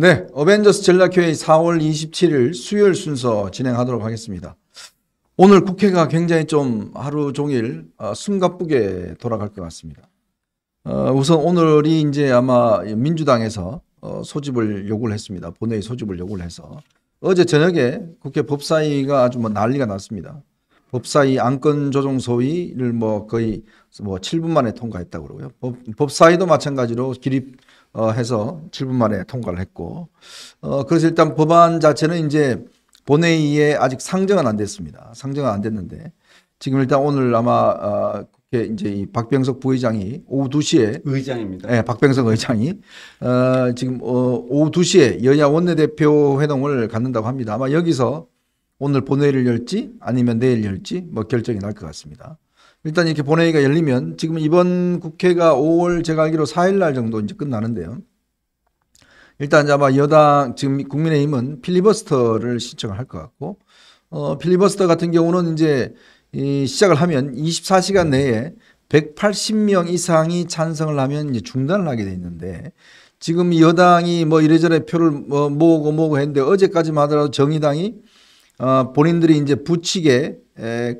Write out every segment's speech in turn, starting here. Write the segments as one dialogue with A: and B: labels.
A: 네, 어벤져스 전략회의 4월 27일 수요일 순서 진행하도록 하겠습니다. 오늘 국회가 굉장히 좀 하루 종일 어, 숨가쁘게 돌아갈 것 같습니다. 어, 우선 오늘이 이제 아마 민주당에서 어, 소집을 요구를 했습니다. 본회의 소집을 요구를 해서 어제 저녁에 국회 법사위가 아주 뭐 난리가 났습니다. 법사위 안건 조정 소위를 뭐 거의 뭐 7분 만에 통과했다고 그러고요. 법, 사위도 마찬가지로 기립 어, 해서 7분 만에 통과를 했고 어, 그래서 일단 법안 자체는 이제 본회의에 아직 상정은 안 됐습니다. 상정은 안 됐는데 지금 일단 오늘 아마 어, 국회 이제 이 박병석 부의장이 오후 2시에 의장입니다. 네, 박병석 의장이 어, 지금 어, 오후 2시에 여야 원내대표 회동을 갖는다고 합니다. 아마 여기서 오늘 본회의를 열지 아니면 내일 열지 뭐 결정이 날 것 같습니다. 일단 이렇게 본회의가 열리면 지금 이번 국회가 5월 제가 알기로 4일날 정도 이제 끝나는데요. 일단 아마 여당 지금 국민의힘은 필리버스터를 신청을 할 것 같고 어, 필리버스터 같은 경우는 이제 이 시작을 하면 24시간 내에 180명 이상이 찬성을 하면 이제 중단을 하게 돼 있는데 지금 여당이 뭐 이래저래 표를 뭐 모으고 모으고 했는데 어제까지만 하더라도 정의당이 어, 본인들이 이제 부칙에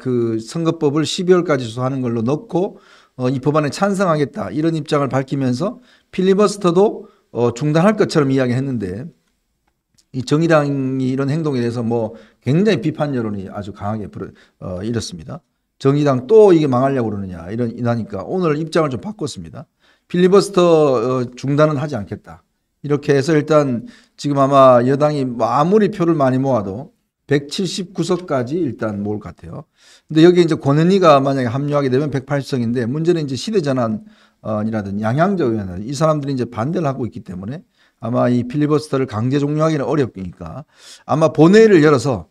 A: 그 선거법을 12월까지 조사하는 걸로 넣고 어, 이 법안에 찬성하겠다 이런 입장을 밝히면서 필리버스터도 어, 중단할 것처럼 이야기했는데 이 정의당이 이런 행동에 대해서 뭐 굉장히 비판 여론이 아주 강하게 불어, 어, 이렇습니다. 정의당 또 이게 망하려고 그러느냐 이런 이나니까 오늘 입장을 좀 바꿨습니다. 필리버스터 어, 중단은 하지 않겠다. 이렇게 해서 일단 지금 아마 여당이 뭐 아무리 표를 많이 모아도 179석까지 일단 모을 것 같아요. 근데 여기 이제 권은희가 만약에 합류하게 되면 1 8 0석인데 문제는 이제 시대 전환이라든 지 양양자 의원 이 사람들이 이제 반대를 하고 있기 때문에 아마 이 필리버스터를 강제 종료하기는 어렵니까 아마 본회의를 열어서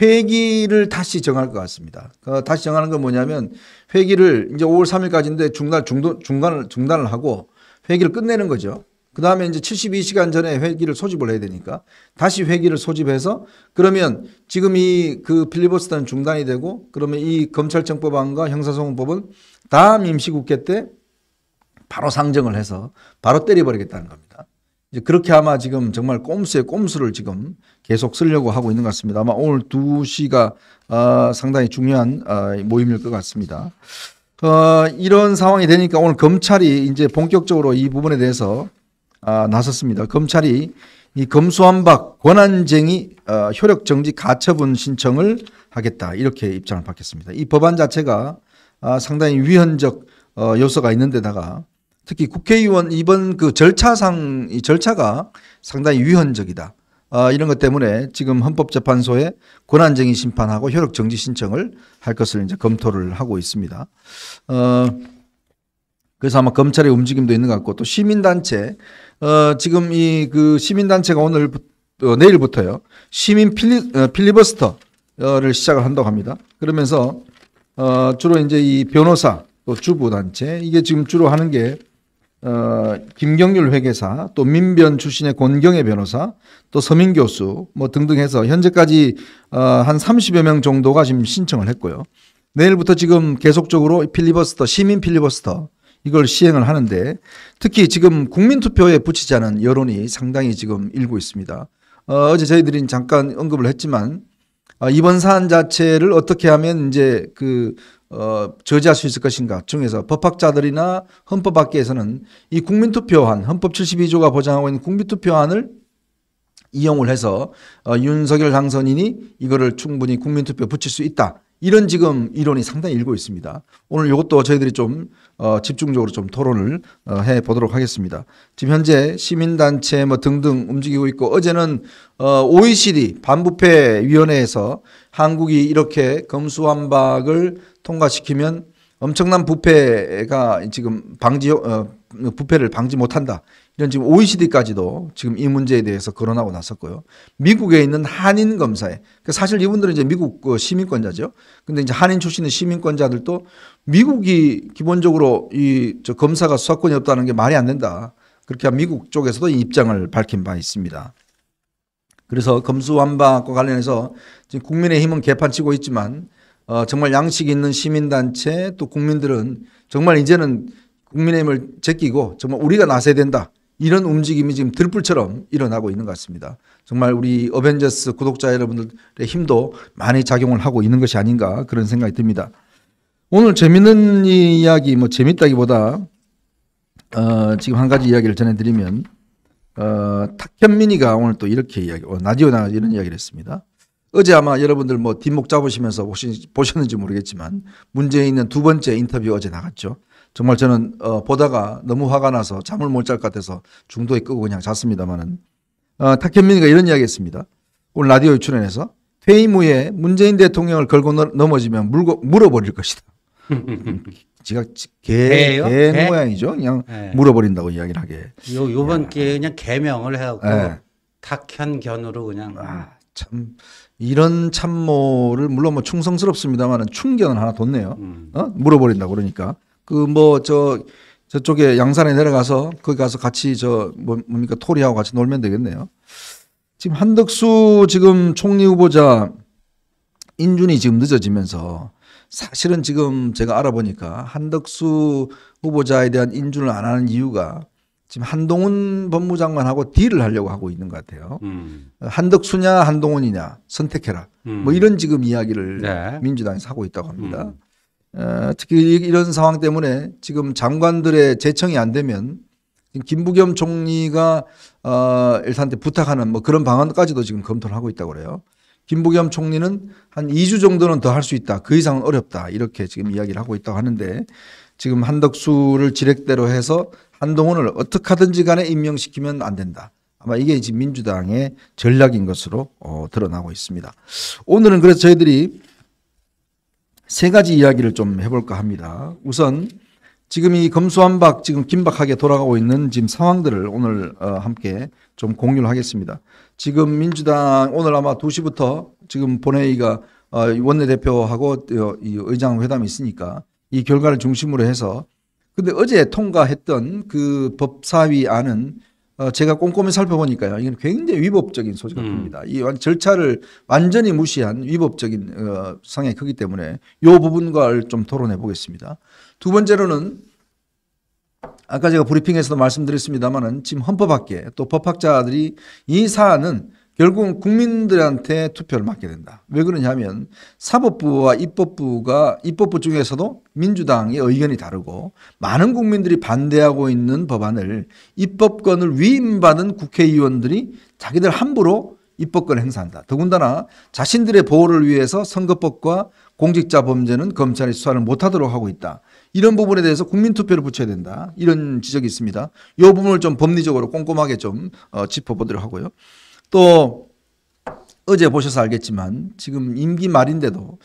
A: 회기를 다시 정할 것 같습니다. 그 다시 정하는 건 뭐냐면 회기를 이제 5월 3일까지인데 중단 중도, 중간을 중단을 하고 회기를 끝내는 거죠. 그 다음에 이제 72시간 전에 회기를 소집을 해야 되니까 다시 회기를 소집해서 그러면 지금 이 그 필리버스터는 중단이 되고 그러면 이 검찰청법안과 형사소송법은 다음 임시국회 때 바로 상정을 해서 바로 때려버리겠다는 겁니다. 이제 그렇게 아마 지금 정말 꼼수에 꼼수를 지금 계속 쓰려고 하고 있는 것 같습니다. 아마 오늘 2시가 어, 아, 상당히 중요한 어, 모임일 것 같습니다. 어, 이런 상황이 되니까 오늘 검찰이 이제 본격적으로 이 부분에 대해서 아, 나섰습니다. 검찰이 이 검수완박 권한쟁이 어, 효력정지 가처분 신청을 하겠다 이렇게 입장을 밝혔습니다. 이 법안 자체가 아, 상당히 위헌적 어, 요소가 있는데다가 특히 국회의원 이번 그 절차상 이 절차가 상당히 위헌적이다. 어, 이런 것 때문에 지금 헌법재판소에 권한쟁의 심판하고 효력정지 신청을 할 것을 이제 검토를 하고 있습니다. 어, 그래서 아마 검찰의 움직임도 있는 것 같고 또 시민단체 어, 지금 이 그 시민단체가 오늘 어, 내일부터요 시민 필리, 어, 필리버스터를 시작을 한다고 합니다. 그러면서 어, 주로 이제 이 변호사 또 주부단체 이게 지금 주로 하는 게 어, 김경률 회계사, 또 민변 출신의 권경애 변호사, 또 서민 교수 뭐 등등 해서 현재까지 어, 한 30여 명 정도가 지금 신청을 했고요. 내일부터 지금 계속적으로 필리버스터 시민 필리버스터 이걸 시행을 하는데 특히 지금 국민투표에 붙이자는 여론이 상당히 지금 일고 있습니다. 어, 제 저희들이 잠깐 언급을 했지만 어, 이번 사안 자체를 어떻게 하면 이제 그 어, 저지할 수 있을 것인가 중에서 법학자들이나 헌법학계에서는 이 국민투표안 헌법 72조가 보장하고 있는 국민투표안을 이용을 해서 어, 윤석열 당선인이 이거를 충분히 국민투표 붙일 수 있다. 이런 지금 이론이 상당히 일고 있습니다. 오늘 이것도 저희들이 좀 어, 집중적으로 좀 토론을 어, 해 보도록 하겠습니다. 지금 현재 시민단체 뭐 등등 움직이고 있고 어제는 어, OECD 반부패 위원회에서 한국이 이렇게 검수완박을 통과시키면 엄청난 부패가 지금 방지 어, 부패를 방지 못한다 이런 지금 OECD까지도 지금 이 문제에 대해서 거론하고 나섰고요. 미국에 있는 한인 검사에 그 사실 이분들은 이제 미국 그 시민권자죠. 근데 이제 한인 출신의 시민권자들도 미국이 기본적으로 이저 검사가 수사권이 없다는 게 말이 안 된다. 그렇게 미국 쪽에서도 입장을 밝힌 바 있습니다. 그래서 검수완박과 관련해서 지금 국민의힘은 개판치고 있지만 어, 정말 양식 있는 시민단체 또 국민들은 정말 이제는 국민의힘을 제끼고 정말 우리가 나서야 된다. 이런 움직임이 지금 들불처럼 일어나고 있는 것 같습니다. 정말 우리 어벤져스 구독자 여러분들의 힘도 많이 작용을 하고 있는 것이 아닌가 그런 생각이 듭니다. 오늘 재밌는 이야기, 뭐 재밌다기보다 어, 지금 한 가지 이야기를 전해드리면 어, 탁현민이가 오늘 또 이렇게 이야기, 어, 나디오나 이런 이야기를 했습니다. 어제 아마 여러분들 뭐 뒷목 잡으시면서 혹시 보셨는지 모르겠지만 문재인은 두 번째 인터뷰 어제 나갔죠. 정말 저는 어, 보다가 너무 화가 나서 잠을 못 잘 것 같아서 중도에 끄고 그냥 잤습니다만은 어, 탁현민이가 이런 이야기 했습니다. 오늘 라디오에 출연해서 퇴임 후에 문재인 대통령을 걸고 넘어지면 물고, 물어버릴 것이다. 지가 개, 개, 모양이죠. 그냥 네. 물어버린다고 이야기를 하게.
B: 요, 요번 예. 기회에 그냥 개명을 해갖고 네. 탁현견으로 그냥. 아,
A: 참. 이런 참모를 물론 뭐 충성스럽습니다만은 충견은 하나 뒀네요. 음. 어? 물어버린다고 그러니까. 그뭐저 저쪽에 양산에 내려가서 거기 가서 같이 저 뭐, 뭡니까 토리하고 같이 놀면 되겠네요. 지금 한덕수 지금 총리 후보자 인준이 지금 늦어지면서 사실은 지금 제가 알아보니까 한덕수 후보자에 대한 인준을 안 하는 이유가 지금 한동훈 법무장관하고 딜을 하려고 하고 있는 것 같아요. 음. 한덕수냐 한동훈이냐 선택해라. 뭐 음. 뭐 이런 지금 이야기를 네. 민주당에서 하고 있다고 합니다. 음. 어, 특히 이런 상황 때문에 지금 장관들의 재청이안 되면 김부겸 총리가 어, 일산한테 부탁하는 뭐 그런 방안까지도 지금 검토를 하고 있다고 그래요. 김부겸 총리는 한 2주 정도는 더 할 수 있다. 그 이상은 어렵다. 이렇게 지금 이야기를 하고 있다고 하는데 지금 한덕수를 지렉대로 해서 한동훈을 어떻게 하든지 간에 임명시키면 안 된다. 아마 이게 지금 민주당의 전략인 것으로 어, 드러나고 있습니다. 오늘은 그래서 저희들이 세 가지 이야기를 좀 해볼까 합니다. 우선 지금 이 검수한박 지금 긴박하게 돌아가고 있는 지금 상황들을 오늘 어, 함께 좀 공유를 하겠습니다. 지금 민주당 오늘 아마 2시부터 지금 본회의가 어, 원내대표하고 이 의장 회담이 있으니까 이 결과를 중심으로 해서 근데 어제 통과했던 그 법사위 안은 어 제가 꼼꼼히 살펴보니까요. 이건 굉장히 위법적인 소지가 음. 큽니다. 이 절차를 완전히 무시한 위법적인 어, 상황이 크기 때문에 이 부분과를 좀 토론해 보겠습니다. 두 번째로는 아까 제가 브리핑에서도 말씀드렸습니다만은 지금 헌법학계 또 법학자들이 이 사안은 결국은 국민들한테 투표를 맡게 된다. 왜 그러냐면 사법부와 입법부가 입법부 중에서도 민주당의 의견이 다르고 많은 국민들이 반대하고 있는 법안을 입법권을 위임받은 국회의원들이 자기들 함부로 입법권을 행사한다. 더군다나 자신들의 보호를 위해서 선거법과 공직자 범죄는 검찰이 수사를 못하도록 하고 있다. 이런 부분에 대해서 국민투표를 붙여야 된다. 이런 지적이 있습니다. 이 부분을 좀 법리적으로 꼼꼼하게 좀 어, 짚어보도록 하고요. 또 어제 보셔서 알겠지만 지금 임기 말인데도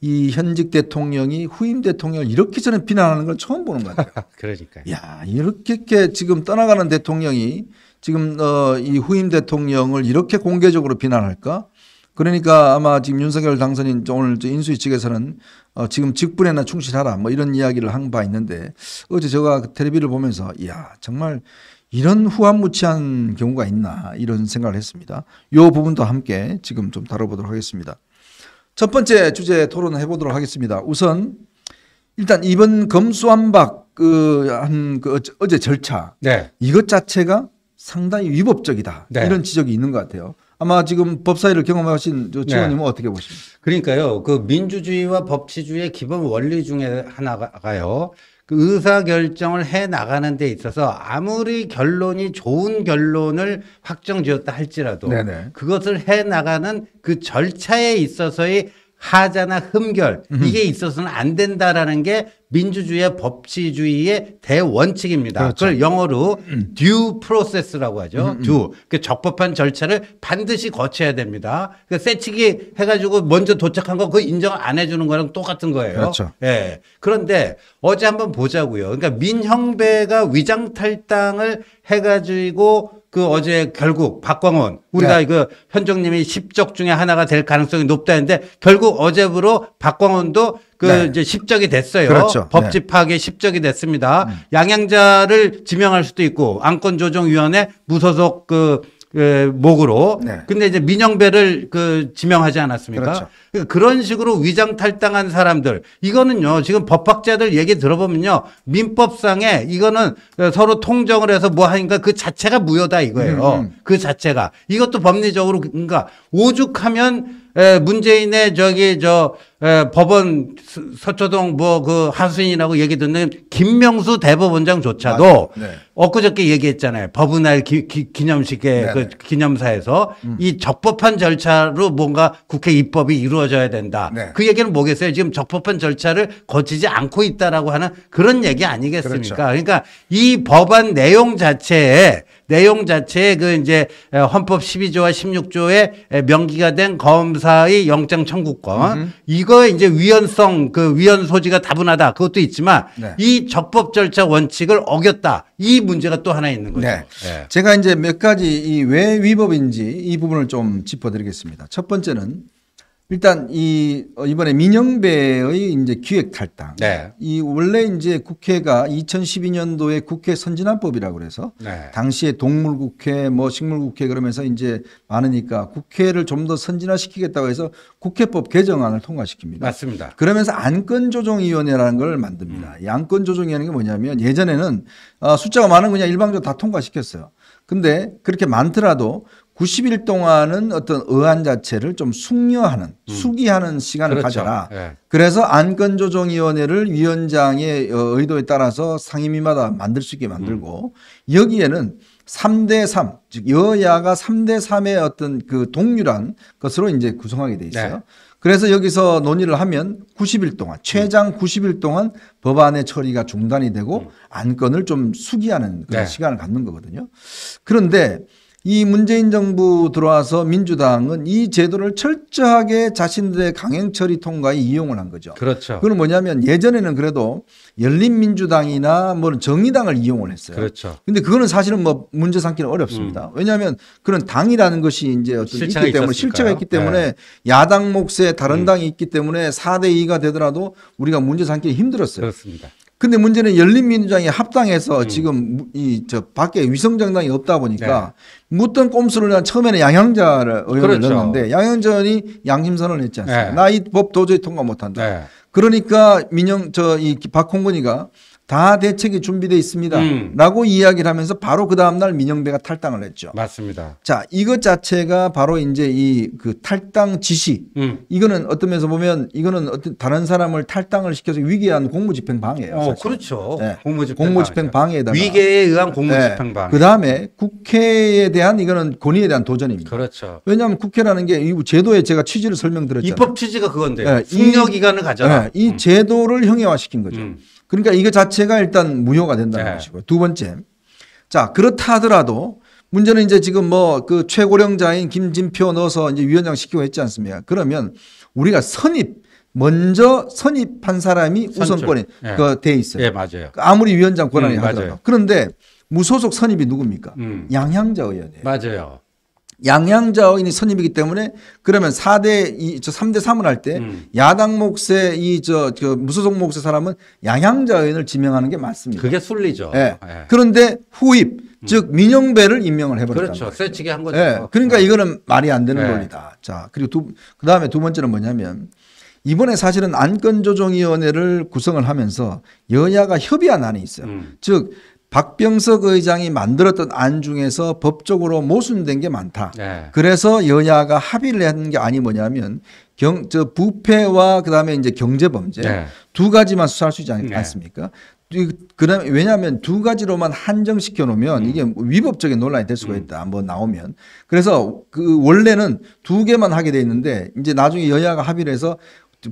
A: 이 현직 대통령이 후임 대통령을 이렇게 저는 비난하는 걸 처음 보는 것 같아요. 그러니까. 야 이렇게 지금 떠나가는 대통령이 지금 어, 이 후임 대통령을 이렇게 공개적으로 비난할까? 그러니까 아마 지금 윤석열 당선인 오늘 인수위 측에서는 어, 지금 직분에나 충실하라 뭐 이런 이야기를 한 바 있는데 어제 제가 그 텔레비를 보면서 이야 정말 이런 후한무치한 경우가 있나 이런 생각을 했습니다. 이 부분도 함께 지금 좀 다뤄보도록 하겠습니다. 첫 번째 주제 토론해 보도록 하겠습니다. 우선 일단 이번 검수완박 그한그 그 어제 절차 네. 이것 자체가 상당히 위법적이다 네. 이런 지적이 있는 것 같아요. 아마 지금 법사위를 경험하신 지원님은 네. 어떻게 보십니까? 그러니까요. 그 민주주의와
B: 법치주의의 기본 원리 중에 하나가요. 그 의사결정을 해 나가는 데 있어서 아무리 결론이 좋은 결론을 확정 지었다 할지라도 네네. 그것을 해 나가는 그 절차에 있어서의 하자나 흠결 이게 있어서는 안 된다라는 게 민주주의의 법치주의의 대원칙입니다. 그렇죠. 그걸 영어로 음. due process라고 하죠. 음, 음. due. 그 적법한 절차를 반드시 거쳐야 됩니다. 그 세치기 해가지고 먼저 도착한 거그 인정 안 해주는 거랑 똑같은 거예요. 그렇죠. 예. 그런데 어제 한번 보자고요. 그러니까 민형배가 위장탈당을 해가지고 그 어제 결국 박광원 우리가 네. 그 현종님이 10적 중에 하나가 될 가능성이 높다는데 결국 어제부로 박광원도 그 네. 이제 10적이 됐어요. 그렇죠. 법집 하악 네. 10적이 됐습니다. 음. 양양자를 지명할 수도 있고 안건조정위원회 무소속 그그 목으로. 네. 근데 이제 민영배를 그 지명하지 않았습니까? 그렇죠. 그러니까 그런 식으로 위장 탈당한 사람들 이거는요 지금 법학자들 얘기 들어보면요 민법상에 이거는 서로 통정을 해서 뭐 하니까 그 자체가 무효다 이거예요. 음. 음. 그 자체가 이것도 법리적으로 그러니까 오죽하면 예, 문재인의 저기 저 에, 예, 법원 서초동 뭐 그 하수인이라고 얘기 듣는 김명수 대법원장조차도 네. 엊그저께 얘기했잖아요. 법은날 기념식에 네, 그 네. 기념사에서 음. 이 적법한 절차로 뭔가 국회 입법이 이루어져야 된다. 네. 그 얘기는 뭐겠어요? 지금 적법한 절차를 거치지 않고 있다라고 하는 그런 얘기 아니겠습니까? 그렇죠. 그러니까이 법안 내용 자체에 내용 자체에 그 이제 헌법 12조와 16조에 명기가 된 검사의 영장 청구권 이거 그거에 이제 위헌성 그 위헌 소지가 다분하다 그것도 있지만 네. 이 적법 절차 원칙을 어겼다 이 문제가 또 하나 있는 거죠.
A: 네. 네. 제가 이제 몇 가지 이 왜 위법인지 이 부분을 좀 짚어드리겠습니다. 첫 번째는 일단 이 어, 이번에 민영배의 이제 기획 탈당. 네. 이 원래 이제 국회가 2012년도에 국회 선진화법이라고 그래서 네. 당시에 동물 국회 뭐 식물 국회 그러면서 이제 많으니까 국회를 좀 더 선진화시키겠다고 해서 국회법 개정안을 통과시킵니다. 맞습니다. 그러면서 안건 조정 위원회라는 걸 만듭니다. 음. 양건 조정이라는 게 뭐냐면 예전에는 아, 숫자가 많은 그냥 일방적으로 다 통과시켰어요. 근데 그렇게 많더라도 90일 동안은 어떤 의안 자체를 좀 숙려하는 음. 숙의하는 시간을 그렇죠. 가져라. 예. 그래서 안건조정위원회를 위원장의 어, 의도에 따라서 상임위마다 만들 수 있게 만들고 음. 여기에는 3대 3, 즉 여야가 3대 3의 어떤 그 동률한 것으로 이제 구성하게 돼 있어요. 네. 그래서 여기서 논의를 하면 90일 동안 음. 최장 90일 동안 법안의 처리가 중단이 되고 음. 안건을 좀 숙의하는 그런 네. 시간을 갖는 거거든요. 그런데 이 문재인 정부 들어와서 민주당은 이 제도를 철저하게 자신들의 강행 처리 통과에 이용을 한 거죠. 그렇죠. 그건 뭐냐면 예전에는 그래도 열린민주당이나 뭐 정의당을 이용을 했어요. 그렇죠. 근데 그거는 사실은 뭐 문제 삼기는 어렵습니다. 음. 왜냐하면 그런 당이라는 것이 이제 어떤 있기 때문에 실체가 있기 때문에 네. 야당 몫에 다른 음. 당이 있기 때문에 4대 2가 되더라도 우리가 문제 삼기 힘들었어요. 그렇습니다. 근데 문제는 열린민주당이 합당해서 음. 지금 이 저 밖에 위성정당이 없다 보니까 네. 묻던 꼼수를 난 처음에는 양향자를 의원을 그렇죠. 넣었는데 양향전이 양심선언을 했지 않습니까? 네. 나이 법 도저히 통과 못한다. 네. 그러니까 민영 저 이 박홍근이가 다 대책이 준비되어 있습니다라고 음. 이야기를 하면서 바로 그 다음 날 민영배가 탈당을 했죠.
B: 맞습니다.
A: 자, 이것 자체가 바로 이제 이 그 탈당 지시. 음. 이거는 어떤 면에서 보면 이거는 어떤 다른 사람을 탈당을 시켜서 위기한 공무집행 방해예요. 어, 그렇죠. 네. 예. 공무집행, 방해에다가 위계에
B: 의한 예. 공무집행 방해. 네. 그
A: 그다음에 국회에 대한 이거는 권위에 대한 도전입니다. 그렇죠. 왜냐하면 국회라는 게 이 제도의 제가 취지를 설명드렸잖아요. 입법
B: 취지가 그건데. 네. 예, 숙려 기간을 가져라. 네.
A: 이 음. 제도를 형해화시킨 거죠. 음. 그러니까 이거 자체가 일단 무효가 된다는 네. 것이고요. 두 번째. 자, 그렇다 하더라도 문제는 이제 지금 뭐 그 최고령자인 김진표 넣어서 이제 위원장 시키고 했지 않습니까? 그러면 우리가 선입 먼저 선입한 사람이 우선권이 네. 그돼 있어요. 예, 네, 맞아요. 그 아무리 위원장 권한이 음, 하더라도. 맞아요. 그런데 무소속 선입이 누굽니까? 음. 양향자 의원이에요. 맞아요. 양양자의 선임이기 때문에 그러면 4대 이저 3대 3을 할때 음. 야당 몫의 이저 저 무소속 몫의 사람은 양양자 의원을 지명하는 게 맞습니다. 그게 순리죠. 예. 예. 그런데 후입 음. 즉 민영배를 임명을 해버렸다. 그렇죠.
B: 쇠치게 한 거죠. 예.
A: 그러니까 어. 이거는 말이 안 되는 예. 논리다. 자 그리고 두 그다음에 두 번째는 뭐냐면 이번에 사실은 안건조정위원회를 구성을 하면서 여야가 협의한 안이 있어요. 음. 즉 박병석 의장이 만들었던 안 중에서 법적으로 모순된 게 많다. 네. 그래서 여야가 합의를 한 게 아니 뭐냐면 경, 저 부패와 그다음에 이제 경제 범죄 네. 두 가지만 수사할 수 있지 않, 네. 습니까 그다음에 왜냐하면 두 가지로만 한정시켜 놓으면 음. 이게 위법적인 논란이 될 수가 음. 있다. 음. 한번 나오면. 그래서 그 원래는 두 개만 하게 돼 있는데 이제 나중에 여야가 합의를 해서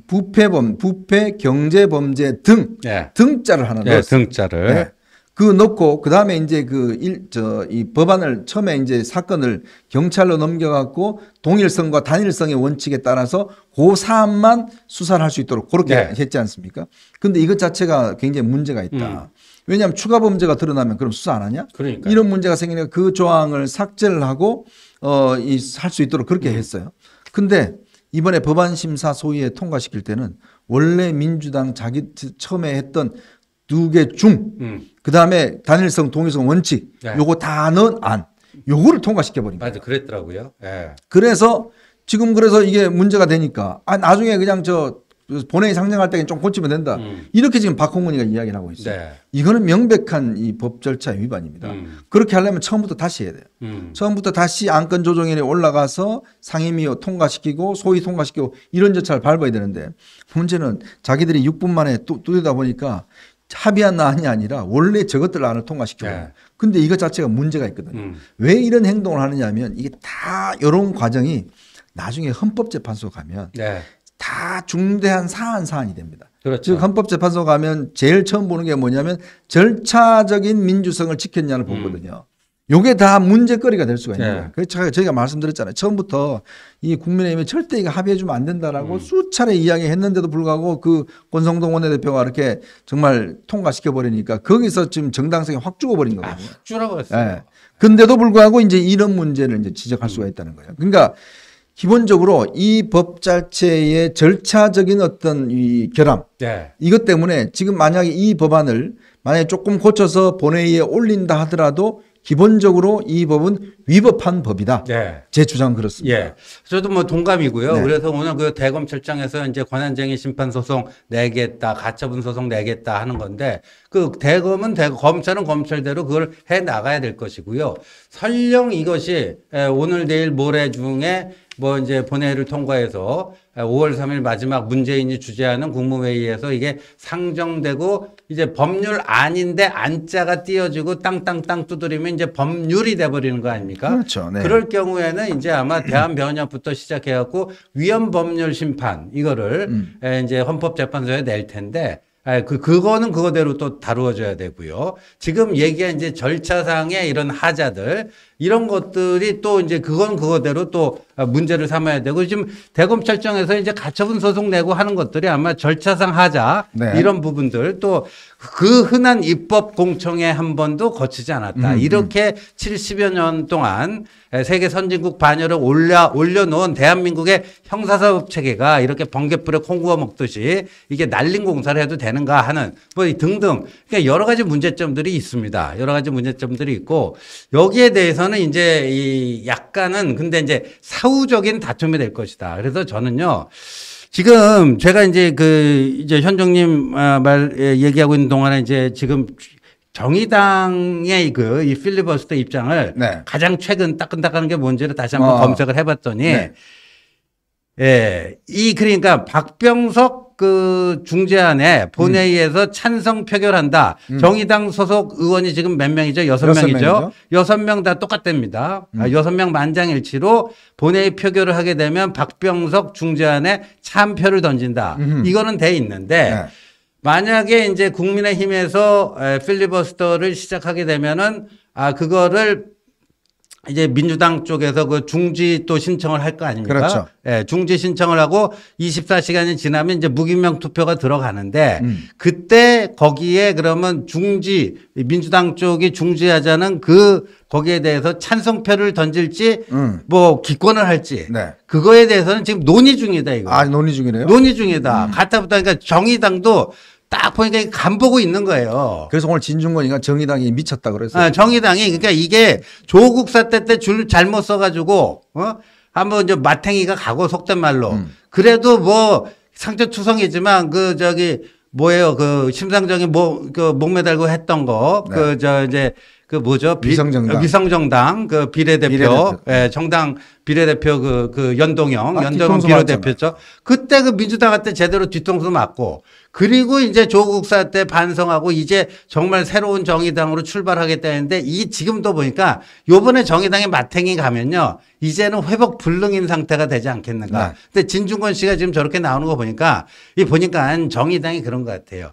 A: 부패범, 부패 경제 범죄 등 네. 등자를 하나 네, 넣었어요. 등자를. 그거 넣고 그 다음에 이제 그 일 저 이 법안을 처음에 이제 사건을 경찰로 넘겨갖고 동일성과 단일성의 원칙에 따라서 고 그 사안만 수사를 할 수 있도록 그렇게 네. 했지 않습니까? 근데 이것 자체가 굉장히 문제가 있다. 음. 왜냐하면 추가 범죄가 드러나면 그럼 수사 안 하냐? 그러니까 이런 문제가 생기니까 그 조항을 삭제를 하고 어 이 할 수 있도록 그렇게 음. 했어요. 근데 이번에 법안 심사 소위에 통과시킬 때는 원래 민주당 자기 처음에 했던 두개 중, 음. 그 다음에 단일성, 동일성 원칙, 네. 요거 다는 안, 요거를 통과시켜 버린 거예요.
B: 맞아, 그랬더라고요. 네.
A: 그래서 지금 그래서 이게 문제가 되니까 아, 나중에 그냥 저 본회의 상정할 때는 좀 고치면 된다. 음. 이렇게 지금 박홍근이가 이야기를 하고 있어요. 네. 이거는 명백한 이 법 절차 위반입니다. 음. 그렇게 하려면 처음부터 다시 해야 돼요. 음. 처음부터 다시 안건 조정위원회 올라가서 상임위요 통과시키고 소위 통과시키고 이런 절차를 밟아야 되는데 문제는 자기들이 6분 만에 뚜, 뚜다 보니까 합의한 나한이 아니라 원래 저것들 안을 통과시켜요. 그런데 네. 이것 자체가 문제가 있거든요. 음. 왜 이런 행동을 하느냐 하면 이게 다 이런 과정이 나중에 헌법재판소 가면 네. 다 중대한 사안 사안이 됩니다. 그렇죠. 즉 헌법재판소 가면 제일 처음 보는 게 뭐냐면 절차적인 민주성을 지켰냐를 보거든요. 음. 요게 다 문제거리가 될 수가 있는 예. 거예요. 그래서 제가 저희가 말씀드렸잖아요. 처음부터 이국민의힘에 절대 이거 합의해주면 안 된다라고 음. 수차례 이야기했는데도 불구하고 그 권성동 원내대표가 이렇게 정말 통과시켜 버리니까 거기서 지금 정당성이 확 죽어버린 아, 거거든요. 아, 확
B: 줄어버렸어요.
A: 네. 근데도 불구하고 이제 이런 문제를 이제 지적할 수가 있다는 거예요. 그러니까 기본적으로 이 법 자체의 절차적인 어떤 이 결함 네. 이것 때문에 지금 만약에 이 법안을 만약에 조금 고쳐서 본회의에 올린다 하더라도 기본적으로 이 법은 위법한 법이다. 네. 예. 제주장 그렇습니다. 예.
B: 저도 뭐 동감이고요. 네. 그래서 오늘 그 대검찰청에서 이제 권한쟁의 심판 소송 내겠다, 가처분 소송 내겠다 하는 건데 그 대검은 대, 검찰은 검찰대로 그걸 해 나가야 될 것이고요. 설령 이것이 예, 오늘 내일 모레 중에 뭐 이제 본회의를 통과해서 5월 3일 마지막 문재인이 주재하는 국무회의에서 이게 상정되고 이제 법률 아닌데 안자가 띄어지고 땅땅땅 두드리면 이제 법률이 돼버리는 거 아닙니까?
A: 그렇죠. 네. 그럴
B: 경우에는 이제 아마 대한변협부터 시작해갖고 위헌 법률 심판 이거를 음. 이제 헌법재판소에 낼 텐데 아, 그 그거는 그거대로 또 다루어져야 되고요. 지금 얘기한 이제 절차상의 이런 하자들 이런 것들이 또 이제 그건 그거대로 또 문제를 삼아야 되고 지금 대검찰청에서 이제 가처분 소송 내고 하는 것들이 아마 절차상 하자 네. 이런 부분들 또 그 흔한 입법 공청회 한 번도 거치지 않았다. 음, 음. 이렇게 70여 년 동안 세계 선진국 반열을 올려 올려놓은 대한민국의 형사사법 체계가 이렇게 번개불에 콩구워 먹듯이 이게 날린 공사를 해도 되는가 하는 뭐 등등 그러니까 여러 가지 문제점들이 있습니다. 여러 가지 문제점들이 있고 여기에 대해서는 이는 이제 이 약간은 근데 이제 사후적인 다툼이 될 것이다. 그래서 저는요. 지금 제가 이제 그 이제 현정님 아, 말 예, 얘기하고 있는 동안에 이제 지금 정의당의 그 이 필리버스터 입장을 네. 가장 최근 따끈따끈한 게 뭔지를 다시 한번 어. 검색을 해봤더니 네. 예, 이 그러니까 박병석 그 중재안에 본회의에서 음. 찬성 표결한다. 음. 정의당 소속 의원이 지금 몇 명이죠? 여섯 명이죠. 여섯 명 다 똑같답니다. 아, 음. 여섯 음. 명 만장일치로 본회의 표결을 하게 되면 박병석 중재안에 참표를 던진다. 음흠. 이거는 돼 있는데 네. 만약에 이제 국민의힘에서 필리버스터를 시작하게 되면은 아 그거를 이제 민주당 쪽에서 그 중지 또 신청을 할 거 아닙니까? 그렇죠. 예, 중지 신청을 하고 24시간이 지나면 이제 무기명 투표가 들어가는데 음. 그때 거기에 그러면 중지 민주당 쪽이 중지하자는 그 거기에 대해서 찬성표를 던질지 음. 뭐 기권을 할지 네. 그거에 대해서는 지금 논의 중이다 이거. 아, 논의 중이래요? 논의 중이다. 음. 같다 보다 그러니까 정의당도 딱 보니까 간 보고 있는 거예요. 그래서 오늘 진중권이가 정의당이 미쳤다 그랬어요. 아, 정의당이 그러니까 이게 조국 사태 때 줄 잘못 써가지고 어 한번 이제 마탱이가 가고 속된 말로 음. 그래도 뭐 상처투성이지만 그 저기 뭐예요 그 심상정이 뭐 그 목매달고 했던 거 그저 네. 이제 그 뭐죠? 비, 미성정당. 미성정당 그 비례대표, 비례대표. 예, 정당 비례대표 그, 그 연동형, 아, 연동형 비례대표죠. 그때 그 민주당 한테 제대로 뒤통수 맞고 그리고 이제 조국사 때 반성하고 이제 정말 새로운 정의당으로 출발하겠다는데 했이 지금도 보니까 요번에 정의당의 마탱이 가면요. 이제는 회복 불능인 상태가 되지 않겠는가. 네. 근데 진중권 씨가 지금 저렇게 나오는 거 보니까 이 보니까 정의당이 그런 것 같아요.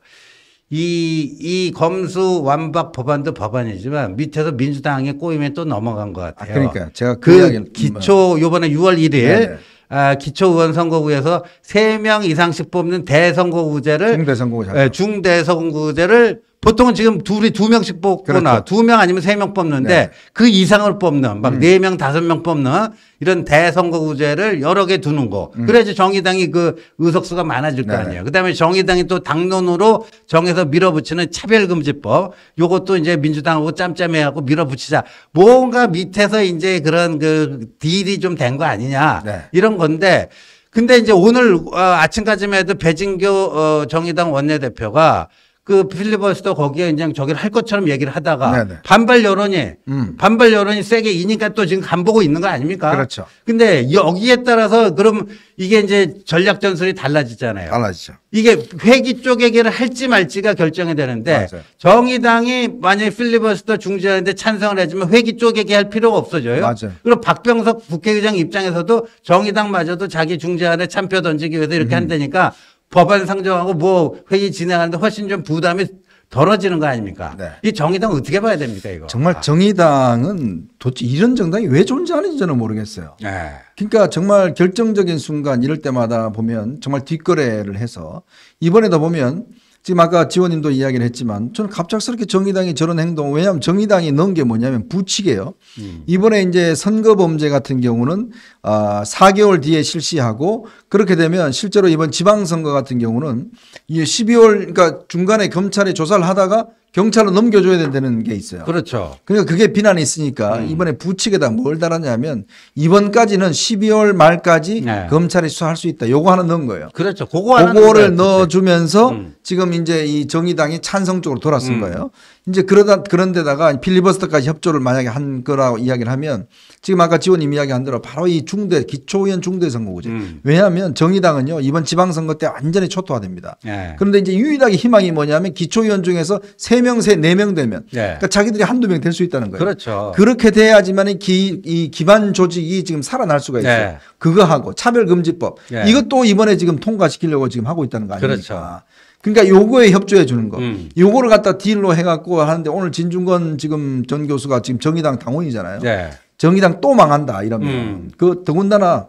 B: 이, 이 검수 완박 법안도 법안이지만 밑에서 민주당의 꼬임에 또 넘어간 것 같아요. 아, 그러니까 제가 그, 그 음, 기초 음. 요번에 6월 1일 네네. 아, 기초의원 선거구에서 3명 이상씩 뽑는 대선거구제를 중대선거구 예, 네, 중대선거구제를 보통은 지금 둘이 두 명씩 뽑거나 그렇죠. 두명 아니면 세 명 뽑는데 네. 그 이상을 뽑는 막 네명 음. 다섯 명 뽑는 이런 대선거구제를 여러 개 두는 거. 음. 그래야지 정의당이 그 의석수가 많아질 거 네, 네. 아니에요. 그다음에 정의당이 또 당론으로 정해서 밀어붙이는 차별금지법 요것도 이제 민주당하고 짬짬해 갖고 밀어붙이자. 뭔가 밑에서 이제 그런 그 딜이 좀 된 거 아니냐. 네. 이런 건데 근데 이제 오늘 어, 아침까지만 해도 배진교 어, 정의당 원내대표가 그 필리버스터 거기에 그냥 저기를 할 것처럼 얘기를 하다가 네네. 네. 반발 여론이 음. 반발 여론이 세게 이니까 또 지금 간보고 있는 거 아닙니까? 그렇죠. 근데 여기에 따라서 그럼 이게 이제 전략 전술이 달라지잖아요. 달라지죠. 이게 회기 쪽 얘기를 할지 말지가 결정이 되는데 맞아요. 정의당이 만약에 필리버스터 중지하는데 찬성을 해주면 회기 쪽 얘기할 필요가 없어져요. 맞아요. 그리고 박병석 국회의장 입장에서도 정의당마저도 자기 중재안에 참표 던지기 위해서 이렇게 음. 한다니까 법안 상정하고 뭐 회의 진행하는데 훨씬 좀 부담이 덜어지는 거 아닙니까? 네. 이 정의당 어떻게 봐야 됩니까 이거?
A: 정말 아. 정의당은 도대체 이런 정당이 왜 존재하는지 저는 모르겠어요. 네. 그러니까 정말 결정적인 순간 이럴 때마다 보면 정말 뒷거래를 해서 이번에도 보면 지금 아까 지원님도 이야기를 했지만 저는 갑작스럽게 정의당이 저런 행동 왜냐하면 정의당이 넣은 게 뭐냐면 부칙이에요. 음. 이번에 이제 선거범죄 같은 경우는 아 4개월 뒤에 실시하고 그렇게 되면 실제로 이번 지방선거 같은 경우는 이 12월 그러니까 중간에 검찰이 조사를 하다가 경찰로 넘겨줘야 된다는 게 있어요. 그렇죠. 그러니까 그게 비난이 있으니까 음. 이번에 부칙에다 뭘 달았냐면 이번까지는 12월 말까지 네. 검찰이 수사할 수 있다. 요거 하나 넣은 거예요. 그렇죠. 그거 하나 그거를 넣어주면서 음. 지금 이제 이 정의당이 찬성 쪽으로 돌았을 음. 거예요. 이제 그러다 그런데다가 필리버스터까지 협조를 만약에 한 거라고 이야기를 하면 지금 아까 지원님 이야기한 대로 바로 이 중대 기초의원 중대 선거구제. 음. 왜냐하면 정의당은요 이번 지방선거 때 완전히 초토화됩니다. 예. 그런데 이제 유일하게 희망이 뭐냐면 기초의원 중에서 세 명 세 네명 네 되면 예. 그러니까 자기들이 한두 명 될 수 있다는 거예요. 그렇죠. 그렇게 돼야지만 이, 기, 이 기반 조직이 지금 살아날 수가 있어요. 예. 그거하고 차별금지법 예. 이것도 이번에 지금 통과시키려고 지금 하고 있다는 거 아닙니까? 그렇죠. 그러니까 요거에 협조해 주는 거. 음. 요거를 갖다 딜로 해갖고 하는데 오늘 진중건 지금 전 교수가 지금 정의당 당원이잖아요. 네. 정의당 또 망한다 이러면 음. 그 더군다나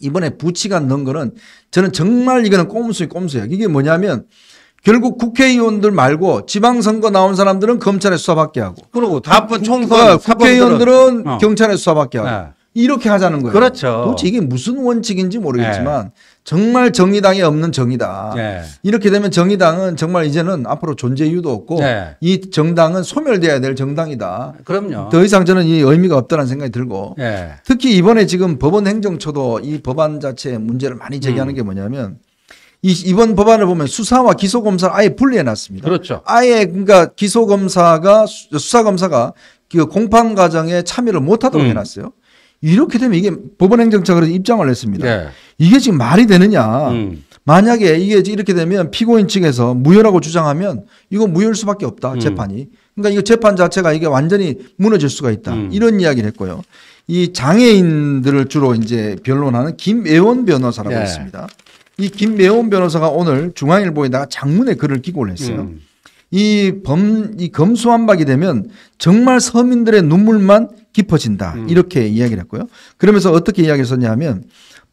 A: 이번에 부치가 넣은 거는 저는 정말 이거는 꼼수에 꼼수야. 이게 뭐냐면 결국 국회의원들 말고 지방선거 나온 사람들은 검찰에 수사받게 하고 그리고 다분 총선 어, 국회의원들은 어. 경찰에 수사받게 하고 네. 이렇게 하자는 거예요. 그렇죠. 도대체 이게 무슨 원칙인지 모르겠지만 네. 정말 정의당이 없는 정의다. 네. 예. 이렇게 되면 정의당은 정말 이제는 앞으로 존재 이유도 없고 네. 이 정당은 소멸되어야될 정당이다. 그럼요. 더 이상 저는 이 의미가 없다는 생각이 들고 네. 특히 이번에 지금 법원 행정처도 이 법안 자체에 문제를 많이 제기하는 음. 게 뭐냐면 이 이번 법안을 보면 수사와 기소 검사를 아예 분리해 놨습니다. 그렇죠. 아예 그러니까 기소 검사가 수사 검사가 그 공판 과정에 참여를 못 하도록 음. 해 놨어요. 이렇게 되면 이게 법원 행정처가 입장을 냈습니다. 이게 지금 말이 되느냐. 음. 만약에 이게 이렇게 되면 피고인 측에서 무효라고 주장하면 이거 무효일 수밖에 없다 음. 재판이. 그러니까 이거 재판 자체가 이게 완전히 무너질 수가 있다. 음. 이런 이야기를 했고요. 이 장애인들을 주로 이제 변론하는 김애원 변호사라고 예. 있습니다. 이 김애원 변호사가 오늘 중앙일보에다가 장문의 글을 기고를 했어요. 음. 이 범, 이검수완박이 되면 정말 서민들의 눈물만 깊어진다. 음. 이렇게 이야기를 했고요. 그러면서 어떻게 이야기했었냐 하면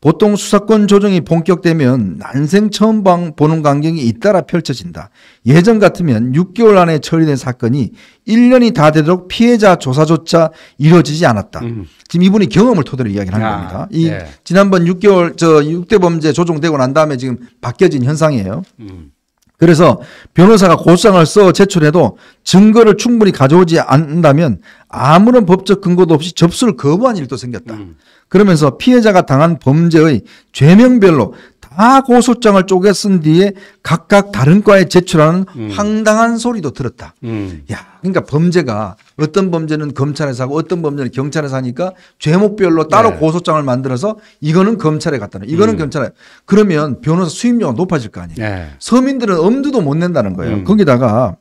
A: 보통 수사권 조정이 본격되면 난생 처음 방 보는 광경이 잇따라 펼쳐진다. 예전 같으면 6개월 안에 처리된 사건이 1년이 다 되도록 피해자 조사조차 이루어지지 않았다. 음. 지금 이분이 경험을 토대로 이야기를 한 야, 겁니다. 이 예. 지난번 6개월 저 6대 범죄 조정되고 난 다음에 지금 바뀌어진 현상이에요. 음. 그래서 변호사가 고소장을써 제출해도 증거를 충분히 가져오지 않는다면 아무런 법적 근거도 없이 접수를 거부한 일도 생겼다. 음. 그러면서 피해자가 당한 범죄의 죄명별로 다 고소장을 쪼개 쓴 뒤에 각각 다른 과에 제출하는 음. 황당한 소리도 들었다. 음. 야, 그러니까 범죄가 어떤 범죄는 검찰에서 하고 어떤 범죄는 경찰에서 하니까 죄목별로 따로 네. 고소장을 만들어서 이거는 검찰에 갔다 이거는 음. 검찰에 그러면 변호사 수임료가 높아질 거 아니에요. 네. 서민들은 엄두도 못 낸다는 거예요. 음. 거기다가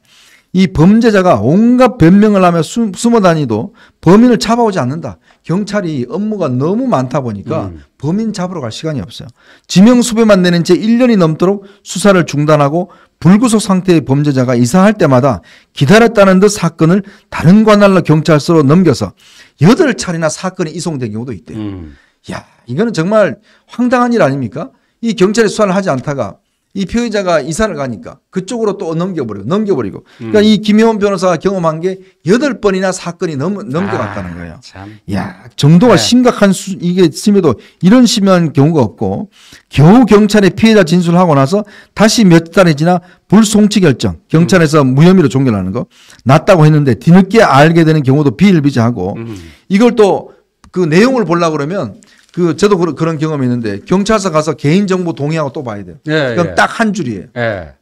A: 이 범죄자가 온갖 변명을 하며 숨, 숨어 다니도 범인을 잡아오지 않는다. 경찰이 업무가 너무 많다 보니까 음. 범인 잡으러 갈 시간이 없어요. 지명수배만 내는 채 1년이 넘도록 수사를 중단하고 불구속 상태의 범죄자가 이사할 때마다 기다렸다는 듯 사건을 다른 관할로 경찰서로 넘겨서 8차례나 사건이 이송된 경우도 있대요. 음. 야, 이거는 정말 황당한 일 아닙니까? 이 경찰이 수사를 하지 않다가 이 피의자가 이사를 가니까 그쪽으로 또 넘겨버리고 넘겨버리고 음. 그러니까 이 김혜원 변호사가 경험한 게 여덟 번이나 사건이 넘, 넘겨갔다는 아, 거예요. 참. 야 정도가 네. 심각한 수, 이게 심해도 이런 심한 경우가 없고 겨우 경찰에 피해자 진술하고 을 나서 다시 몇 달이 지나 불송치 결정 경찰에서 음. 무혐의로 종결하는 거 났다고 했는데 뒤늦게 알게 되는 경우도 비일비재하고 음. 이걸 또 그 내용을 보려 그러면 그 저도 그런, 그런 경험이 있는데 경찰서 가서 개인정보 동의하고 또 봐야 돼요. 예, 그럼 예. 딱한 줄이에요. 예.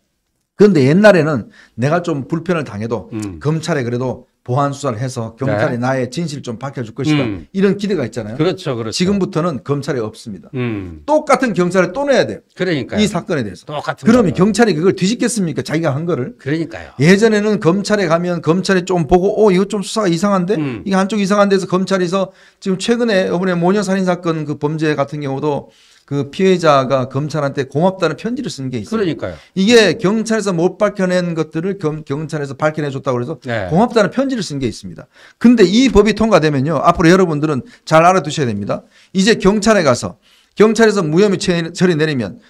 A: 그런데 옛날에는 내가 좀 불편을 당해도 음. 검찰에 그래도 보안 수사를 해서 경찰이 네. 나의 진실을 좀 밝혀줄 것이다. 음. 이런 기대가 있잖아요. 그렇죠, 그렇죠. 지금부터는 검찰이 없습니다. 음. 똑같은 경찰을 또 내야 돼요. 그러니까요. 이 사건에 대해서. 똑같은. 그러면 거는. 경찰이 그걸 뒤집겠습니까? 자기가 한 거를. 그러니까요. 예전에는 검찰에 가면 검찰이 좀 보고, 어, 이거 좀 수사가 이상한데? 음. 이게 한쪽 이상한데서 검찰에서 지금 최근에 이번에 모녀 살인 사건 그 범죄 같은 경우도 그 피해자가 검찰한테 고맙다는 편지를 쓴 게 있어요. 그러니까요. 이게 경찰에서 못 밝혀낸 것들을 겸, 경찰에서 밝혀내 줬다고 그서 네. 고맙다는 편지를 쓴 게 있습니다. 근데 이 법이 통과되면요. 앞으로 여러분들은 잘 알아두셔야 됩니다. 이제 경찰에 가서 경찰에서 무혐의 처리 내리면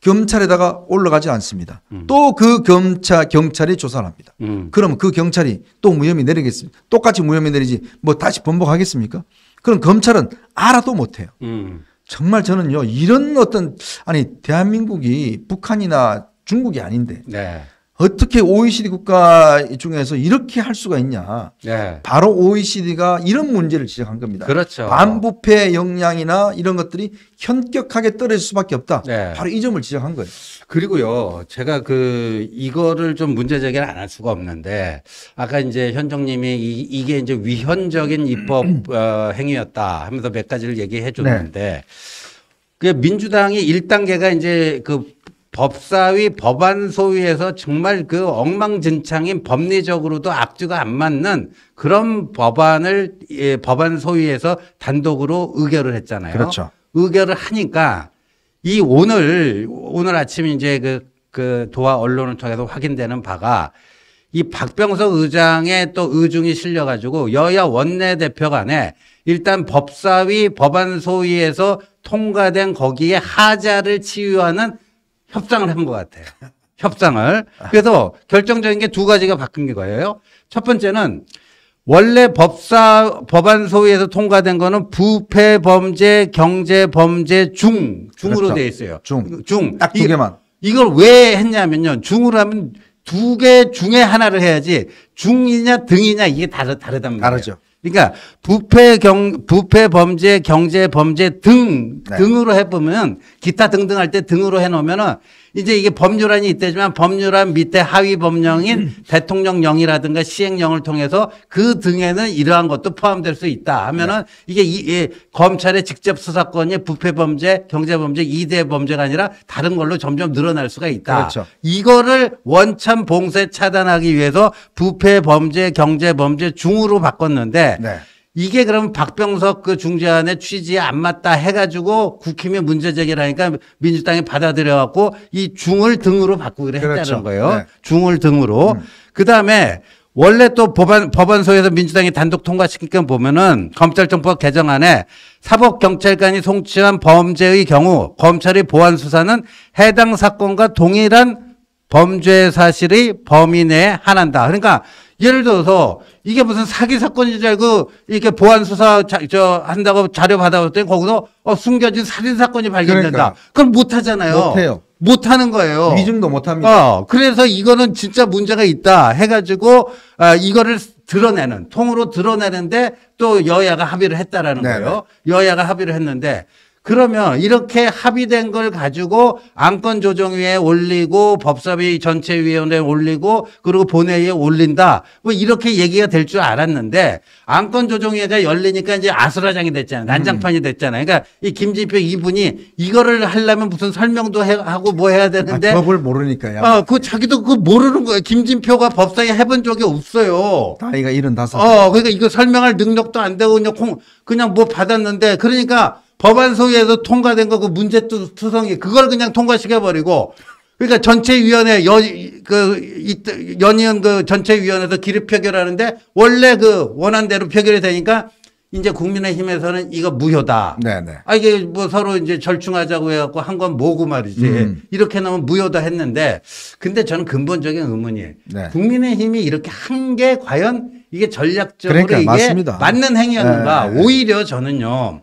A: 경찰에다가 올라가지 않습니다. 음. 또그 경찰 경찰이 조사를 합니다. 음. 그럼 그 경찰이 또 무혐의 내리겠습니까? 똑같이 무혐의 내리지 뭐 다시 번복하겠습니까? 그럼 검찰은 알아도 못해요. 음. 정말 저는요 이런 어떤 아니 대한민국이 북한이나 중국이 아닌데 네. 어떻게 OECD 국가 중에서 이렇게 할 수가 있냐. 네. 바로 OECD가 이런 문제를 지적한 겁니다. 그렇죠. 반부패 역량이나 이런 것들이 현격하게 떨어질 수밖에 없다. 네. 바로 이 점을 지적한 거예요.
B: 그리고요, 제가 그 이거를 좀 문제 제기를 안할 수가 없는데 아까 이제 현정님이 이, 게 이제 위헌적인 입법 어, 행위였다 하면서 몇 가지를 얘기해 네. 줬는데. 네. 그 민주당이 1단계가 이제 그 법사위 법안소위에서 정말 그 엉망진창인 법리적으로도 악주가 안 맞는 그런 법안을 예, 법안소위에서 단독으로 의결을 했잖아요. 그렇죠. 의결을 하니까 이 오늘 오늘 아침 이제 그, 그 도화 언론을 통해서 확인되는 바가 이 박병석 의장의 또 의중이 실려가지고 여야 원내대표 간에 네, 일단 법사위 법안소위에서 통과된 거기에 하자를 치유하는 협상을 한 것 같아요. 협상을. 그래서 결정적인 게 두 가지가 바뀐 게 거예요. 첫 번째는 원래 법사 법안 소위에서 통과된 거는 부패 범죄, 경제 범죄 중 중으로 그렇죠. 돼 있어요. 중. 중. 딱 두 개만. 이걸 왜 했냐면요. 중으로 하면 두 개 중에 하나를 해야지 중이냐 등이냐 이게 다르 다르단 말이에요. 다르죠. 그러니까 부패 경 부패 범죄 경제 범죄 등 네. 등으로 해보면 기타 등등 할 때 등으로 해놓으면은 이제 이게 법률안이 있대지만 법률안 밑에 하위 법령인 음. 대통령령이라든가 시행령을 통해서 그 등에는 이러한 것도 포함될 수 있다 하면은 네. 이게 이, 이 검찰의 직접 수사권이 부패 범죄, 경제 범죄, 이대 범죄가 아니라 다른 걸로 점점 늘어날 수가 있다. 그렇죠. 이거를 원천 봉쇄 차단하기 위해서 부패 범죄, 경제 범죄 중으로 바꿨는데 네. 이게 그럼 러 박병석 그 중재안의 취지에 안 맞다 해가지고 국힘의 문제 제기라니까 민주당이 받아들여갖고 이 중을 등으로 바꾸기로 했다는 그렇죠. 거예요. 네. 중을 등으로. 음. 그 다음에 원래 또 법안, 법안소에서 민주당이 단독 통과시킨 건 보면은 검찰정법 개정안에 사법경찰관이 송치한 범죄의 경우 검찰의 보안수사는 해당 사건과 동일한 범죄 사실의 범위 내에 한한다. 그러니까 예를 들어서 이게 무슨 사기 사건인 줄 알고 이렇게 보안 수사 저 한다고 자료 받아봤더니 거기서 어, 숨겨진 살인 사건이 발견된다. 그러니까. 그럼 못 하잖아요.
A: 못 해요. 못 하는 거예요. 위증도 못
B: 합니다. 어, 그래서 이거는 진짜 문제가 있다 해가지고 어, 이거를 드러내는 통으로 드러내는데 또 여야가 합의를 했다라는 네네. 거예요. 네. 여야가 합의를 했는데 그러면 이렇게 합의된 걸 가지고 안건 조정위에 올리고 법사위 전체위원회에 올리고 그리고 본회의에 올린다. 뭐 이렇게 얘기가 될 줄 알았는데 안건 조정위가 열리니까 이제 아수라장이 됐잖아요. 난장판이 음. 됐잖아요. 그러니까 이 김진표 이분이 이거를 하려면 무슨 설명도 해, 하고 뭐 해야 아, 되는데 아, 법을
A: 모르니까요. 어,
B: 그 자기도 그 모르는 거예요. 김진표가 법사위 해본 적이 없어요. 나이가 75. 어, 그러니까 이거 설명할 능력도 안 되고 그냥 콩, 그냥 뭐 받았는데 그러니까 법안 소위에서 통과된 거 그 문제 투성이 그걸 그냥 통과시켜 버리고 그러니까 전체 위원회 여그 이, 연이은 그 전체 위원회에서 기립 표결하는데 원래 그 원안대로 표결이 되니까 이제 국민의힘에서는 이거 무효다. 네네. 아 이게 뭐 서로 이제 절충하자고 해갖고 한 건 뭐고 말이지. 음. 이렇게 나오면 무효다 했는데, 근데 저는 근본적인 의문이 네. 국민의힘이 이렇게 한 게 과연 이게 전략적으로 그러니까, 이게 맞습니다. 맞는 행위였는가? 네. 네, 네. 오히려 저는요.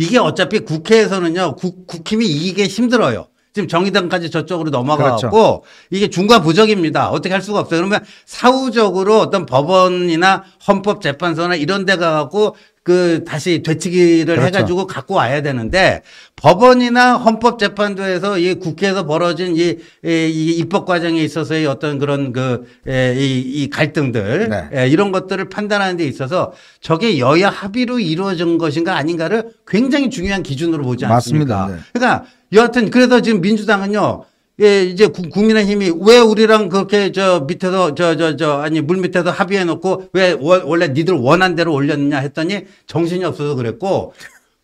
B: 이게 어차피 국회에서는요 국, 국힘이 이기기 힘들어요. 지금 정의당까지 저쪽으로 넘어가고 그렇죠. 이게 중과 부적입니다. 어떻게 할 수가 없어요. 그러면 사후적으로 어떤 법원이나 헌법재판소나 이런 데 가 갖고 그 다시 되치기를 그렇죠. 해가지고 갖고 와야 되는데 법원이나 헌법재판소에서 이 국회에서 벌어진 이, 이, 입법 과정에 있어서의 어떤 그런 그이 이 갈등들 네. 이런 것들을 판단하는 데 있어서 저게 여야 합의로 이루어진 것인가 아닌가를 굉장히 중요한 기준으로 보지 않습니까? 맞습니다. 네. 그러니까 여하튼 그래서 지금 민주당은요 예, 이제 국민의힘이 왜 우리랑 그렇게 저 밑에서 저 저 저 아니 물 밑에서 합의해 놓고 왜 원래 니들 원한 대로 올렸느냐 했더니 정신이 없어서 그랬고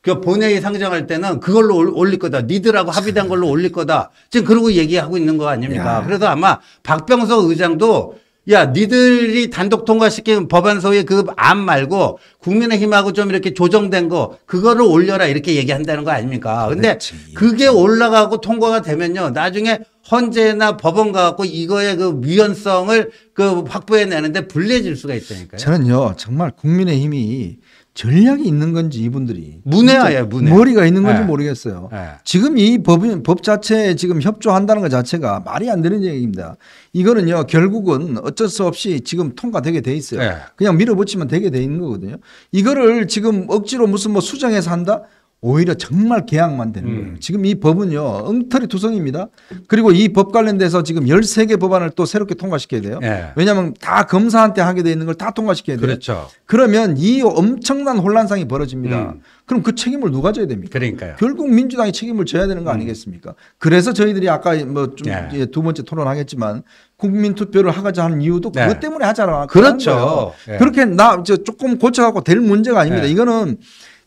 B: 그 본회의 상정할 때는 그걸로 올릴 거다. 니들하고 합의된 걸로 올릴 거다. 지금 그러고 얘기하고 있는 거 아닙니까? 야. 그래서 아마 박병석 의장도 야, 니들이 단독 통과시킨 법안 소위 그안 말고 국민의힘하고 좀 이렇게 조정된 거 그거를 올려라 이렇게 얘기한다는 거 아닙니까? 근데 그렇지. 그게 올라가고 통과가 되면요. 나중에 헌재나 법원 가갖고 이거의 그 위헌성을 그 확보해내는데 불리해질 수가 있다니까요.
A: 저는요 정말 국민의힘이 전략이 있는 건지 이분들이 문외아 문외 머리가 있는 건지 네. 모르겠어요. 네. 지금 이 법인 법 자체에 지금 협조한다는 것 자체가 말이 안 되는 얘기입니다. 이거는요 결국은 어쩔 수 없이 지금 통과되게 돼 있어요. 네. 그냥 밀어붙이면 되게 돼 있는 거거든요. 이거를 지금 억지로 무슨 뭐 수정해서 한다? 오히려 정말 계약만 되는 거예요. 음. 지금 이 법은요 엉터리 투성입니다. 그리고 이 법 관련돼서 지금 13개 법안을 또 새롭게 통과시켜야 돼요. 네. 예. 왜냐하면 다 검사한테 하게 되어 있는 걸 다 통과시켜야 돼요. 그렇죠. 그러면 이 엄청난 혼란상이 벌어집니다. 음. 그럼 그 책임을 누가 져야 됩니까? 그러니까요. 결국 민주당이 책임을 져야 되는 거 음. 아니겠습니까? 그래서 저희들이 아까 뭐 좀두 예. 번째 토론하겠지만 국민 투표를 하고자 하는 이유도 예. 그것 때문에 하잖아. 그렇죠. 그렇게 나 이제 조금 고쳐갖고 될 문제가 아닙니다. 이거는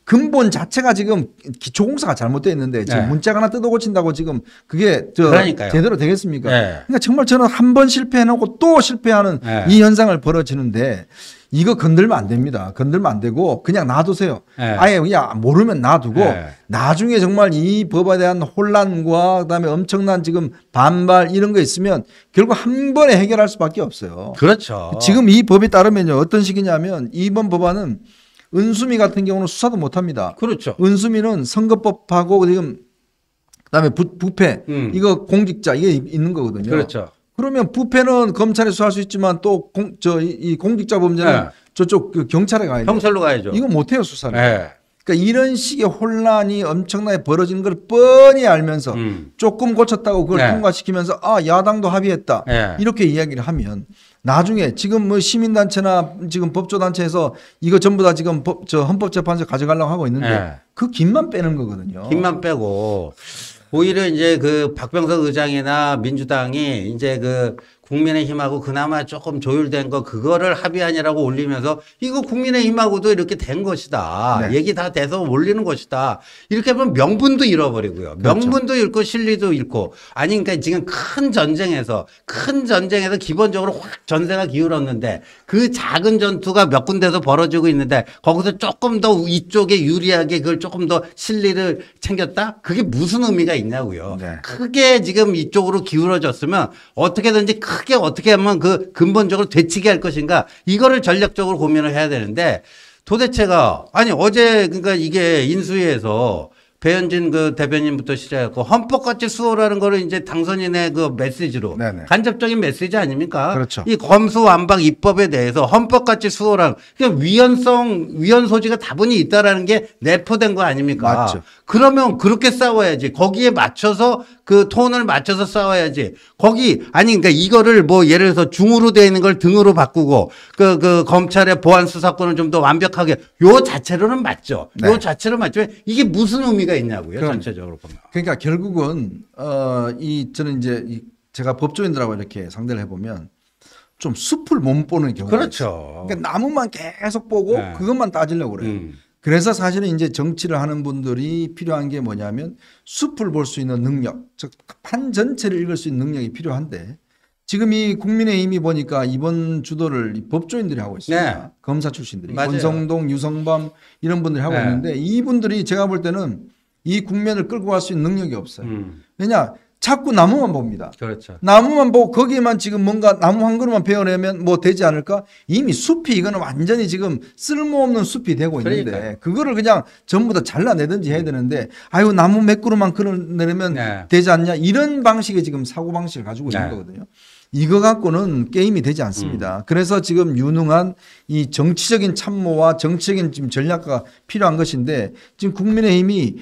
A: 근본 자체가 지금 기초공사가 잘못되어 있는데 지금 네. 문자 하나 뜯어 고친다고 지금 그게 저 제대로 되겠습니까? 네. 그러니까 정말 저는 한 번 실패해놓고 또 실패하는 네. 이 현상을 벌어지는데 이거 건들면 안 됩니다. 건들면 안 되고 그냥 놔두세요. 네. 아예 그냥 모르면 놔두고 네. 나중에 정말 이 법에 대한 혼란과 그다음에 엄청난 지금 반발 이런 거 있으면 결국 한 번에 해결할 수밖에 없어요. 그렇죠. 지금 이 법에 따르면 어떤 식이냐면 이번 법안은 은수미 같은 경우는 수사도 못 합니다. 그렇죠. 은수미는 선거법하고 지금 그다음에 부, 부패 음. 이거 공직자 이게 있는 거거든요. 그렇죠. 그러면 부패는 검찰에 수사할 수 있지만 또저이 공직자 범죄는 네. 저쪽 그 경찰에 가야죠. 경찰로 가야죠. 이거 못 해요 수사를. 네. 그러니까 이런 식의 혼란이 엄청나게 벌어지는 걸 뻔히 알면서 음. 조금 고쳤다고 그걸 네. 통과시키면서 아 야당도 합의했다 네. 이렇게 이야기를 하면 나중에 지금 뭐 시민단체나 지금 법조단체에서 이거 전부 다 지금 법, 저 헌법재판소 가져가려고 하고 있는데 네. 그 김만 빼는 거거든요. 김만
B: 빼고 오히려 이제 그 박병석 의장이나 민주당이 이제 그 국민의힘하고 그나마 조금 조율된 거 그거를 합의안이라고 올리면서 이거 국민의힘하고도 이렇게 된 것이다. 네. 얘기 다 돼서 올리는 것이다. 이렇게 하면 명분도 잃어버리고요. 그렇죠. 명분도 잃고 실리도 잃고 아니 그러니까 지금 큰 전쟁에서 큰 전쟁에서 기본적으로 확 전세가 기울었는데 그 작은 전투가 몇 군데서 벌어지고 있는데 거기서 조금 더 이쪽에 유리하게 그걸 조금 더 실리를 챙겼다? 그게 무슨 의미가 있냐고요. 네. 크게 지금 이쪽으로 기울어졌으면 어떻게든지 큰 크게 어떻게 하면 그 근본적으로 되치게 할 것인가 이거를 전략적으로 고민을 해야 되는데 도대체가 아니 어제 그러니까 이게 인수위에서 배현진 그 대변인부터 시작했고 헌법같이 수호라는 거를 이제 당선인의 그 메시지로 네네. 간접적인 메시지 아닙니까? 그렇죠. 이 검수완박 입법에 대해서 헌법같이 수호라는 그러니까 위헌성 위헌 소지가 다분히 있다라는 게 내포된 거 아닙니까? 맞죠. 그러면 그렇게 싸워야지 거기에 맞춰서 그 톤을 맞춰서 싸워야지. 거기 아니 그니까 이거를 뭐 예를 들어서 중으로 되어 있는 걸 등으로 바꾸고 그그 그 검찰의 보안 수사권을 좀 더 완벽하게 요 자체로는 맞죠. 네. 요 자체로 맞죠. 이게 무슨 의미가 있냐고요. 그럼, 전체적으로
A: 보면. 그러니까 결국은 어 이 저는 이제 이 제가 법조인들하고 이렇게 상대를 해 보면 좀 숲을 못 보는 경우가 그렇죠. 있어요. 그러니까 나무만 계속 보고 네. 그것만 따지려고 그래요. 음. 그래서 사실은 이제 정치를 하는 분들이 필요한 게 뭐냐면 숲을 볼 수 있는 능력, 즉 판 전체를 읽을 수 있는 능력이 필요한데 지금 이 국민의힘이 보니까 이번 주도를 법조인들이 하고 있습니다. 네. 검사 출신들이 맞아요. 권성동, 유성범 이런 분들이 하고 네. 있는데 이분들이 제가 볼 때는 이 국면을 끌고 갈 수 있는 능력이 없어요. 음. 왜냐 자꾸 나무만 봅니다. 그렇죠. 나무만 보고 거기만 에 지금 뭔가 나무 한 그루만 베어내면 뭐 되지 않을까? 이미 숲이 이거는 완전히 지금 쓸모없는 숲이 되고 그러니까요. 있는데 그러니까. 그거를 그냥 전부 다 잘라내든지 해야 되는데 아유 나무 몇 그루만 그어내면 네. 되지 않냐 이런 방식의 지금 사고 방식을 가지고 있는 네. 거거든요. 이거 갖고는 게임이 되지 않습니다. 음. 그래서 지금 유능한 이 정치적인 참모와 정치적인 지금 전략가 가 필요한 것인데 지금 국민의힘이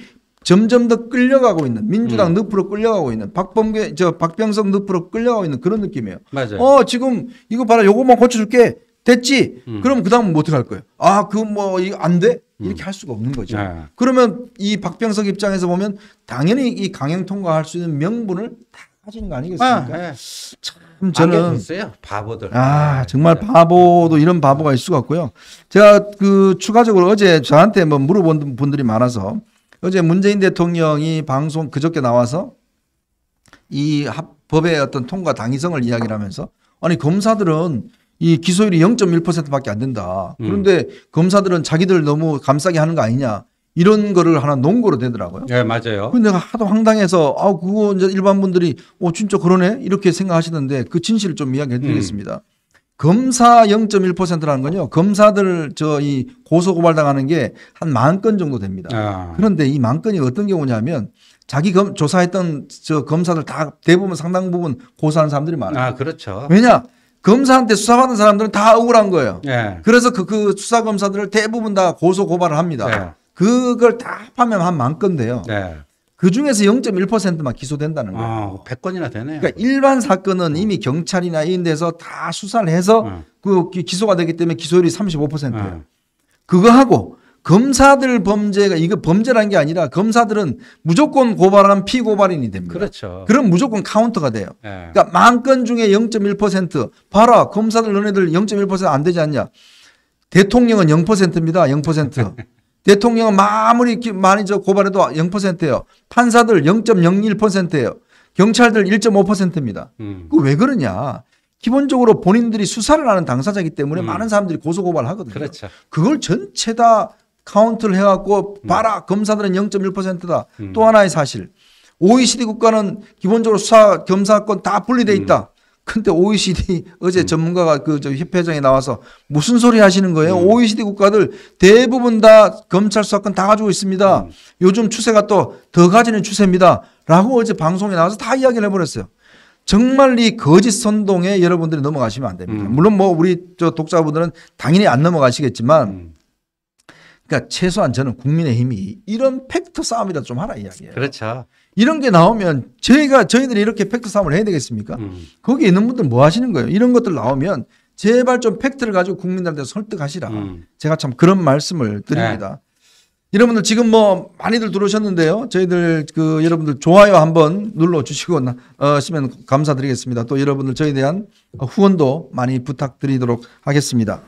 A: 점점 더 끌려가고 있는 민주당 음. 늪으로 끌려가고 있는 박범계 저 박병석 늪으로 끌려가고 있는 그런 느낌이에요. 맞아요. 어 지금 이거 봐라 요거만 고쳐줄게 됐지. 음. 그럼 그 다음은 뭐 어떻게 할 거예요? 아그 뭐이안 돼? 음. 이렇게 할 수가 없는 거죠. 아. 그러면 이 박병석 입장에서 보면 당연히 이 강행 통과할 수 있는 명분을 다 가진 거 아니겠습니까? 아, 네. 참 저는 있어요. 바보들. 아 네. 정말 네. 바보도 이런 바보가 있을 것 같고요. 제가 그 추가적으로 어제 저한테 뭐 물어본 분들이 많아서 어제 문재인 대통령이 방송 그저께 나와서 이 법의 어떤 통과 당위성을 이야기를 하면서 아니 검사들은 이 기소율이 0.1%밖에 안 된다. 음. 그런데 음. 검사들은 자기들 너무 감싸게 하는 거 아니냐. 이런 거를 하나 논거로 되더라고요.
B: 네, 맞아요. 근데 내가
A: 하도 황당해서 아, 그거 이제 일반 분들이 어, 진짜 그러네? 이렇게 생각하시는데 그 진실을 좀 이야기해 드리겠습니다. 음. 검사 0.1%라는 건요. 검사들 저 이 고소 고발당하는 게 한 만 건 정도 됩니다. 아. 그런데 이 만 건이 어떤 경우냐면 자기 검, 조사했던 저 검사들 다 대부분 상당 부분 고소하는 사람들이 많아요.
B: 아, 그렇죠. 왜냐?
A: 검사한테 수사받은 사람들은 다 억울한 거예요. 예. 그래서 그, 그 수사 검사들을 대부분 다 고소 고발을 합니다. 예. 그걸 다 합하면 한 만 건데요. 예. 그 중에서 0.1%만 기소된다는 거예요. 아, 100건이나 그 되네요. 그러니까 일반 사건은 이미 경찰이나 이런 데서 다 수사를 해서 네. 그 기소가 되기 때문에 기소율이 35%예요. 네. 그거하고 검사들 범죄가 이거 범죄란 게 아니라 검사들은 무조건 고발하 피고발인이 됩니다. 그렇죠. 그럼 무조건 카운터가 돼요. 네. 그러니까 만 건 중에 0.1% 봐라 검사들 너네들 0.1%안 되지 않냐. 대통령은 0%입니다. 0%. 대통령은 아무리 많이 저 고발해도 0%예요. 판사들 0.01%예요. 경찰들 1.5%입니다. 음. 그왜 그러냐? 기본적으로 본인들이 수사를 하는 당사자이기 때문에 음. 많은 사람들이 고소 고발을 하거든요. 그렇죠. 그걸 전체 다 카운트를 해갖고 음. 봐라 검사들은 0.1%다. 음. 또 하나의 사실. OECD 국가는 기본적으로 수사 검사권 다 분리돼 있다. 음. 근데 OECD 어제 음. 전문가가 그저 협회장에 나와서 무슨 소리 하시는 거예요? 음. OECD 국가들 대부분 다 검찰 수사권 다 가지고 있습니다. 음. 요즘 추세가 또 더 가지는 추세입니다. 라고 어제 방송에 나와서 다 이야기를 해버렸어요. 정말 이 거짓 선동에 여러분들이 넘어가시면 안 됩니다. 음. 물론 뭐 우리 저 독자분들은 당연히 안 넘어가시겠지만 음. 그러니까 최소한 저는 국민의힘이 이런 팩트 싸움이라도 좀 하라 이야기예요. 그렇죠. 이런 게 나오면 저희가 저희들이 이렇게 팩트 싸움을 해야 되겠습니까? 음. 거기에 있는 분들 뭐 하시는 거예요? 이런 것들 나오면 제발 좀 팩트를 가지고 국민들한테 설득하시라. 음. 제가 참 그런 말씀을 드립니다. 네. 여러분들 지금 뭐 많이들 들어오셨는데요. 저희들 그 여러분들 좋아요 한번 눌러 주시고 어, 하시면 감사드리겠습니다. 또 여러분들 저에 희 대한 후원도 많이 부탁드리도록 하겠습니다.